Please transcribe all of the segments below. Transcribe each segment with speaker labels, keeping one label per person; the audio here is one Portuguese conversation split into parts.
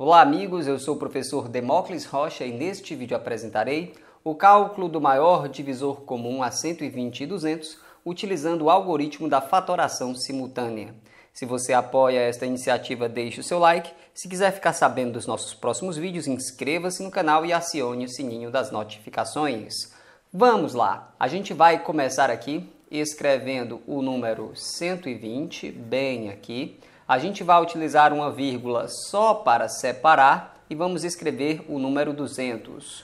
Speaker 1: Olá, amigos. Eu sou o professor Demócles Rocha e neste vídeo apresentarei o cálculo do maior divisor comum a 120 e 200 utilizando o algoritmo da fatoração simultânea. Se você apoia esta iniciativa, deixe o seu like. Se quiser ficar sabendo dos nossos próximos vídeos, inscreva-se no canal e acione o sininho das notificações. Vamos lá! A gente vai começar aqui escrevendo o número 120 bem aqui a gente vai utilizar uma vírgula só para separar e vamos escrever o número 200.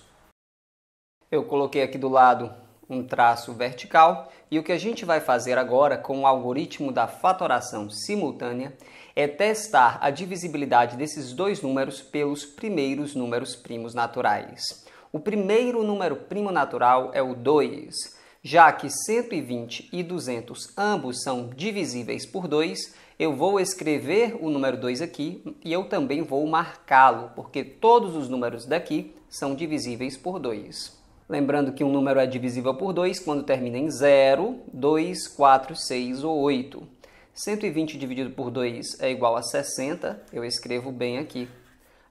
Speaker 1: Eu coloquei aqui do lado um traço vertical e o que a gente vai fazer agora com o algoritmo da fatoração simultânea é testar a divisibilidade desses dois números pelos primeiros números primos naturais. O primeiro número primo natural é o 2. Já que 120 e 200 ambos são divisíveis por 2, eu vou escrever o número 2 aqui e eu também vou marcá-lo, porque todos os números daqui são divisíveis por 2. Lembrando que um número é divisível por 2 quando termina em 0, 2, 4, 6 ou 8. 120 dividido por 2 é igual a 60, eu escrevo bem aqui.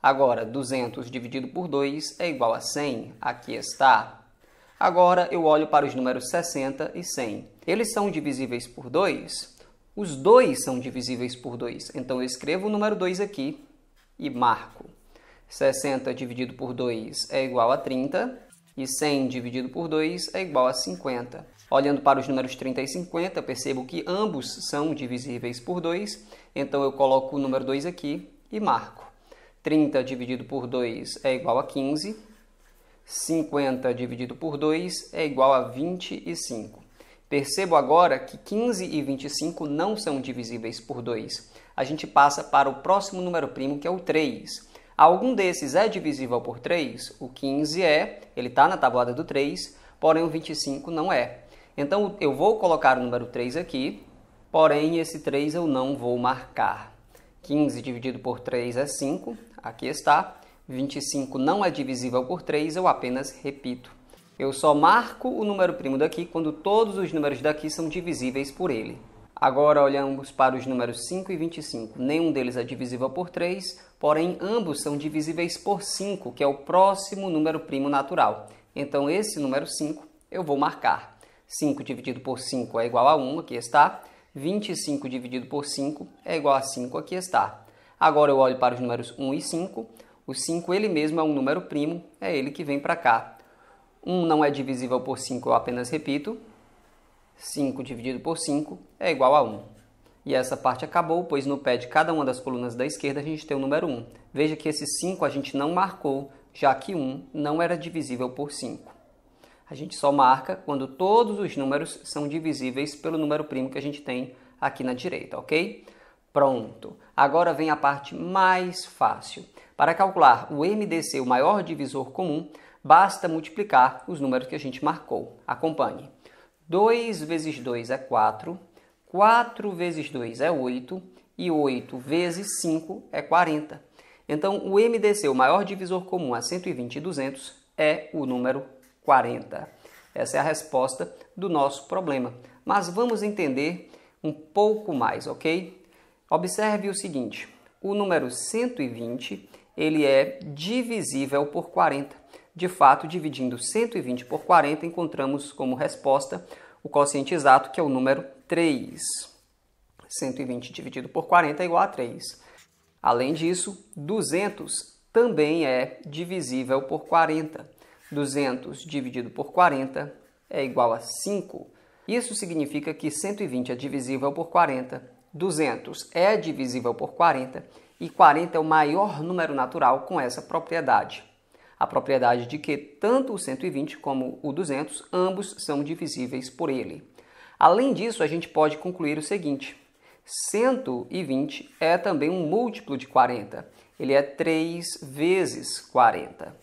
Speaker 1: Agora, 200 dividido por 2 é igual a 100, aqui está. Agora eu olho para os números 60 e 100. Eles são divisíveis por 2? Os dois são divisíveis por 2, então eu escrevo o número 2 aqui e marco. 60 dividido por 2 é igual a 30 e 100 dividido por 2 é igual a 50. Olhando para os números 30 e 50, percebo que ambos são divisíveis por 2, então eu coloco o número 2 aqui e marco. 30 dividido por 2 é igual a 15 50 dividido por 2 é igual a 25. Percebo agora que 15 e 25 não são divisíveis por 2. A gente passa para o próximo número primo, que é o 3. Algum desses é divisível por 3? O 15 é, ele está na tabuada do 3, porém o 25 não é. Então eu vou colocar o número 3 aqui, porém esse 3 eu não vou marcar. 15 dividido por 3 é 5, aqui está. 25 não é divisível por 3, eu apenas repito. Eu só marco o número primo daqui quando todos os números daqui são divisíveis por ele. Agora olhamos para os números 5 e 25. Nenhum deles é divisível por 3, porém ambos são divisíveis por 5, que é o próximo número primo natural. Então esse número 5 eu vou marcar. 5 dividido por 5 é igual a 1, aqui está. 25 dividido por 5 é igual a 5, aqui está. Agora eu olho para os números 1 e 5. O 5 ele mesmo é um número primo, é ele que vem para cá. 1 não é divisível por 5, eu apenas repito. 5 dividido por 5 é igual a 1. E essa parte acabou, pois no pé de cada uma das colunas da esquerda a gente tem o número 1. Veja que esse 5 a gente não marcou, já que 1 não era divisível por 5. A gente só marca quando todos os números são divisíveis pelo número primo que a gente tem aqui na direita, ok? Pronto. Agora vem a parte mais fácil. Para calcular o MDC, o maior divisor comum, basta multiplicar os números que a gente marcou. Acompanhe. 2 vezes 2 é 4, 4 vezes 2 é 8 e 8 vezes 5 é 40. Então, o MDC, o maior divisor comum a 120 e 200, é o número 40. Essa é a resposta do nosso problema. Mas vamos entender um pouco mais, ok? Observe o seguinte: o número 120 ele é divisível por 40. De fato, dividindo 120 por 40, encontramos como resposta o quociente exato, que é o número 3. 120 dividido por 40 é igual a 3. Além disso, 200 também é divisível por 40. 200 dividido por 40 é igual a 5. Isso significa que 120 é divisível por 40, 200 é divisível por 40 e 40 é o maior número natural com essa propriedade. A propriedade de que tanto o 120 como o 200, ambos são divisíveis por ele. Além disso, a gente pode concluir o seguinte: 120 é também um múltiplo de 40. Ele é 3 vezes 40.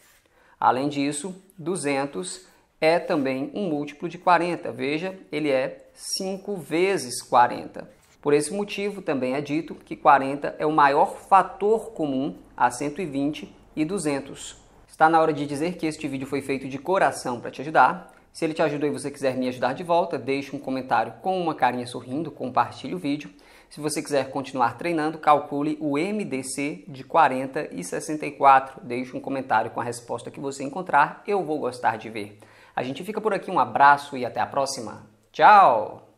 Speaker 1: Além disso, 200 é também um múltiplo de 40. Veja, ele é 5 vezes 40. Por esse motivo, também é dito que 40 é o maior fator comum a 120 e 200. Está na hora de dizer que este vídeo foi feito de coração para te ajudar. Se ele te ajudou e você quiser me ajudar de volta, deixe um comentário com uma carinha sorrindo, compartilhe o vídeo. Se você quiser continuar treinando, calcule o MDC de 40 e 64. Deixe um comentário com a resposta que você encontrar, eu vou gostar de ver. A gente fica por aqui, um abraço e até a próxima. Tchau!